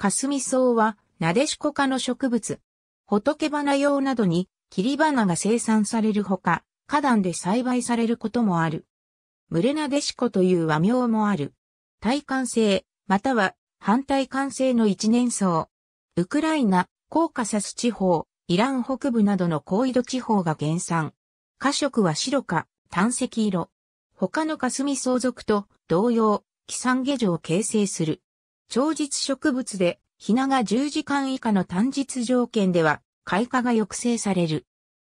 カスミソウは、なでしこ科の植物。仏花用などに、切り花が生産されるほか、花壇で栽培されることもある。群れなでしこという和名もある。耐寒性、または反対幹性の一年草。ウクライナ、コーカサス地方、イラン北部などの高緯度地方が原産。花色は白か、炭石色。他の霞草属と同様、キサンゲジを形成する。超日植物で、ひなが10時間以下の短日条件では、開花が抑制される。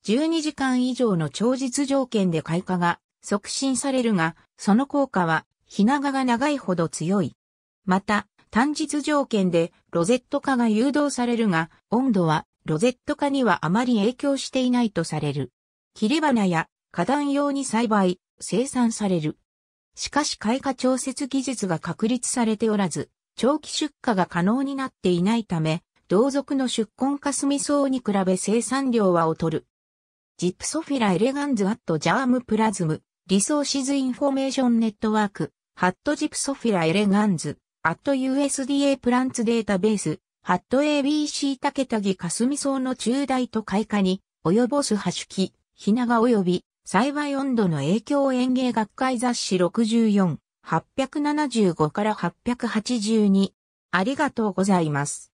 12時間以上の超日条件で開花が促進されるが、その効果は、ひながが長いほど強い。また、短日条件でロゼット化が誘導されるが、温度はロゼット化にはあまり影響していないとされる。切り花や花壇用に栽培、生産される。しかし開花調節技術が確立されておらず、長期出荷が可能になっていないため、同族の出根霞草に比べ生産量は劣る。ジップソフィラエレガンズアットジャームプラズム、リソーシズインフォメーションネットワーク、ハットジップソフィラエレガンズ、アット USDA プランツデータベース、ハット ABC 竹谷かすみ草の中大と開花に、及ぼすしき、ひなが及び、栽培温度の影響園芸学会雑誌64。875から882。ありがとうございます。